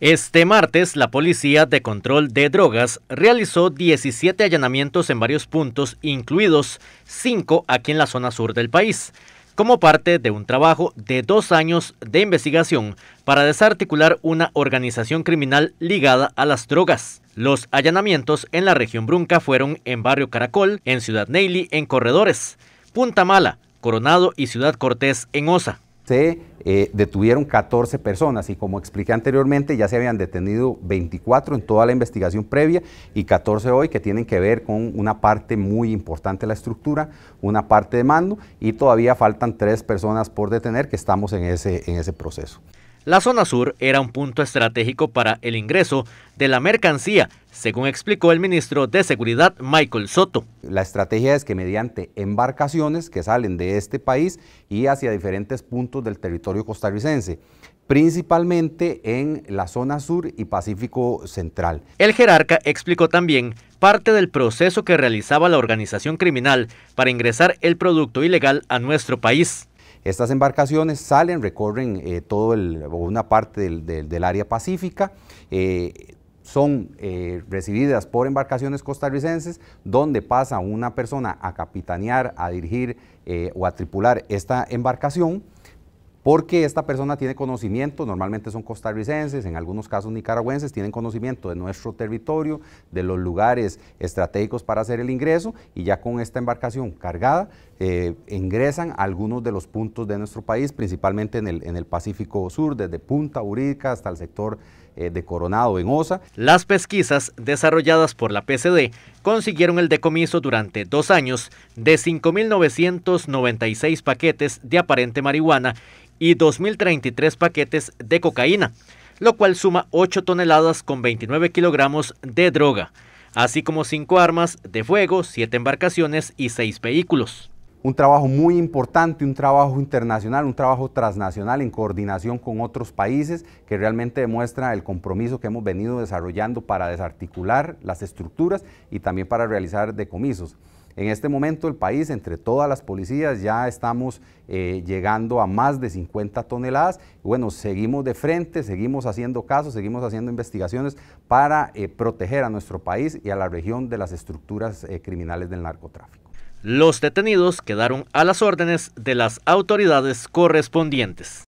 Este martes, la Policía de Control de Drogas realizó 17 allanamientos en varios puntos, incluidos 5 aquí en la zona sur del país, como parte de un trabajo de dos años de investigación para desarticular una organización criminal ligada a las drogas. Los allanamientos en la región Brunca fueron en Barrio Caracol, en Ciudad Neily, en Corredores, Punta Mala, Coronado y Ciudad Cortés en Osa. Se eh, detuvieron 14 personas y como expliqué anteriormente ya se habían detenido 24 en toda la investigación previa y 14 hoy que tienen que ver con una parte muy importante de la estructura, una parte de mando y todavía faltan tres personas por detener que estamos en ese, en ese proceso. La zona sur era un punto estratégico para el ingreso de la mercancía, según explicó el ministro de Seguridad Michael Soto. La estrategia es que mediante embarcaciones que salen de este país y hacia diferentes puntos del territorio costarricense, principalmente en la zona sur y Pacífico Central. El jerarca explicó también parte del proceso que realizaba la organización criminal para ingresar el producto ilegal a nuestro país. Estas embarcaciones salen, recorren eh, todo una parte del, área pacífica, eh, son eh, recibidas por embarcaciones costarricenses, donde pasa una persona a capitanear, a dirigir o a tripular esta embarcación porque esta persona tiene conocimiento, normalmente son costarricenses, en algunos casos nicaragüenses, tienen conocimiento de nuestro territorio, de los lugares estratégicos para hacer el ingreso y ya con esta embarcación cargada eh, ingresan a algunos de los puntos de nuestro país, principalmente en el, en el Pacífico Sur, desde Punta Urica hasta el sector eh, de Coronado en Osa. Las pesquisas desarrolladas por la PCD consiguieron el decomiso durante dos años de 5.996 paquetes de aparente marihuana y 2.033 paquetes de cocaína, lo cual suma 8 toneladas con 29 kilogramos de droga, así como 5 armas de fuego, 7 embarcaciones y 6 vehículos un trabajo muy importante, un trabajo internacional, un trabajo transnacional en coordinación con otros países que realmente demuestra el compromiso que hemos venido desarrollando para desarticular las estructuras y también para realizar decomisos. En este momento el país, entre todas las policías, ya estamos eh, llegando a más de 50 toneladas. Bueno, seguimos de frente, seguimos haciendo casos, seguimos haciendo investigaciones para eh, proteger a nuestro país y a la región de las estructuras eh, criminales del narcotráfico. Los detenidos quedaron a las órdenes de las autoridades correspondientes.